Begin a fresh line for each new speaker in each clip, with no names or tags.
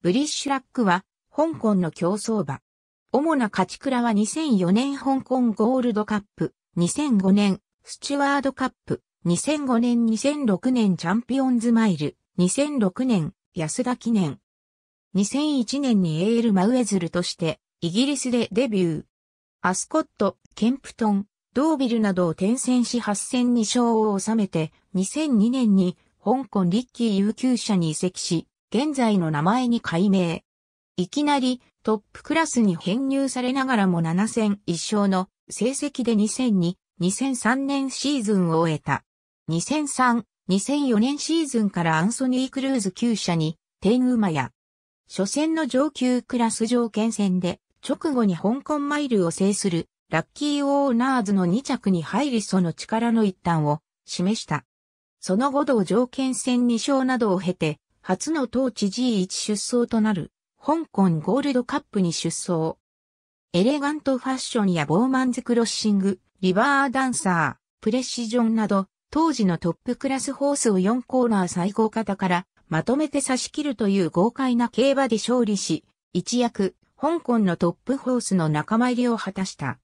ブリッシュラックは、香港の競争馬。主な勝ち倉は2004年香港ゴールドカップ、2005年スチュワードカップ、2005年2006年チャンピオンズマイル、2006年安田記念。2001年にエール・マウエズルとして、イギリスでデビュー。アスコット、ケンプトン、ドービルなどを転戦し8戦2勝を収めて、2002年に香港リッキー有給者に移籍し、現在の名前に改名。いきなりトップクラスに編入されながらも7戦1勝の成績で2002、2003年シーズンを終えた。2003、2004年シーズンからアンソニー・クルーズ旧車に、天馬や、初戦の上級クラス条件戦で、直後に香港マイルを制する、ラッキーオーナーズの2着に入りその力の一端を示した。その後同条件戦2勝などを経て、初の当地 G1 出走となる、香港ゴールドカップに出走。エレガントファッションやボーマンズクロッシング、リバーダンサー、プレシジョンなど、当時のトップクラスホースを4コーナー最高型からまとめて差し切るという豪快な競馬で勝利し、一躍、香港のトップホースの仲間入りを果たした。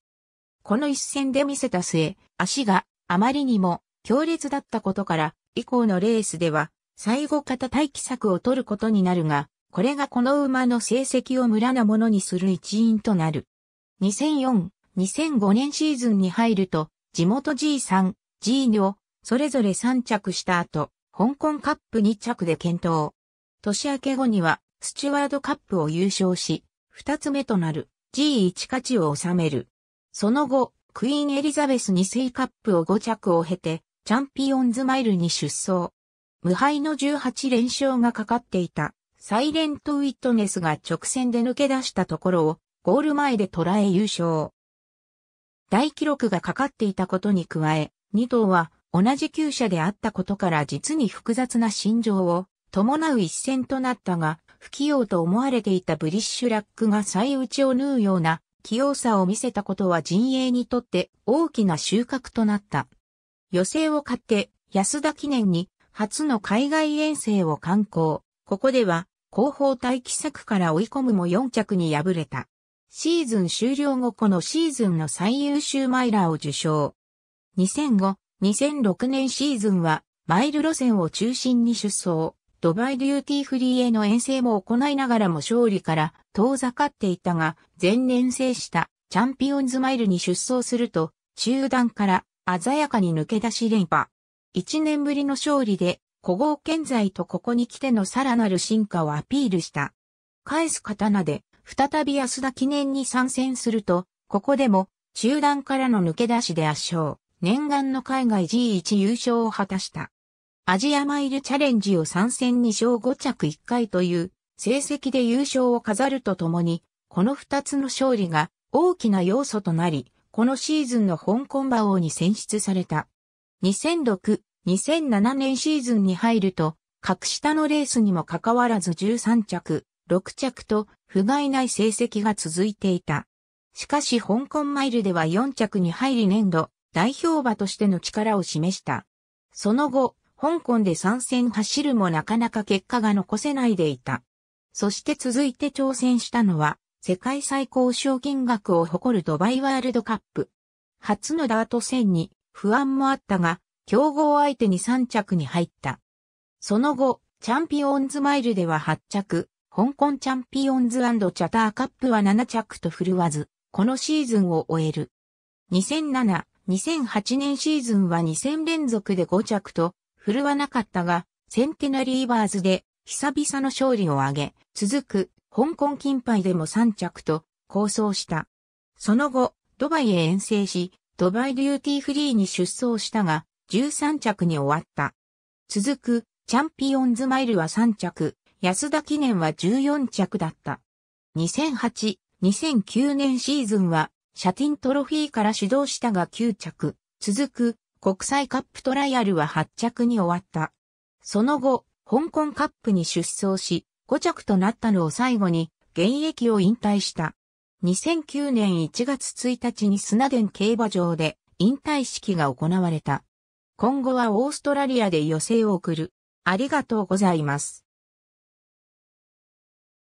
この一戦で見せた末、足があまりにも強烈だったことから、以降のレースでは最後方待機策を取ることになるが、これがこの馬の成績を無駄なものにする一因となる。2004、2005年シーズンに入ると、地元 G3、G2 をそれぞれ3着した後、香港カップ2着で検討。年明け後には、スチュワードカップを優勝し、2つ目となる G1 勝ちを収める。その後、クイーンエリザベス2世カップを5着を経て、チャンピオンズマイルに出走。無敗の18連勝がかかっていた、サイレントウィットネスが直線で抜け出したところを、ゴール前で捉え優勝。大記録がかかっていたことに加え、2頭は同じ厩舎であったことから実に複雑な心情を伴う一戦となったが、不器用と思われていたブリッシュラックが最内を縫うような器用さを見せたことは陣営にとって大きな収穫となった。予選を買って安田記念に初の海外遠征を観光。ここでは、後方待機策から追い込むも4着に敗れた。シーズン終了後このシーズンの最優秀マイラーを受賞。2005、2006年シーズンは、マイル路線を中心に出走、ドバイデューティーフリーへの遠征も行いながらも勝利から遠ざかっていたが、前年制したチャンピオンズマイルに出走すると、中段から鮮やかに抜け出し連覇。1年ぶりの勝利で、古豪健在とここに来てのさらなる進化をアピールした。返す刀で、再び安田記念に参戦すると、ここでも、中段からの抜け出しで圧勝、念願の海外 G1 優勝を果たした。アジアマイルチャレンジを参戦2勝5着1回という、成績で優勝を飾るとともに、この2つの勝利が大きな要素となり、このシーズンの香港馬王に選出された。2006-2007年シーズンに入ると、格下のレースにもかかわらず13着、6着と不甲斐ない成績が続いていた。しかし香港マイルでは4着に入り年度、代表馬としての力を示した。その後、香港で参戦走るもなかなか結果が残せないでいた。そして続いて挑戦したのは、世界最高賞金額を誇るドバイワールドカップ。初のダート戦に不安もあったが、競合相手に3着に入った。その後、チャンピオンズマイルでは8着、香港チャンピオンズチャターカップは7着と振るわず、このシーズンを終える。2007、2008年シーズンは2000連続で5着と、振るわなかったが、センテナリーバーズで久々の勝利を挙げ、続く香港金杯でも3着と構想した。その後、ドバイへ遠征し、ドバイデューティーフリーに出走したが、13着に終わった。続く、チャンピオンズマイルは3着、安田記念は14着だった。2008、2009年シーズンは、シャティントロフィーから始動したが9着、続く、国際カップトライアルは8着に終わった。その後、香港カップに出走し、5着となったのを最後に、現役を引退した。2009年1月1日に砂ン競馬場で引退式が行われた。今後はオーストラリアで寄席を送る。ありがとうございます。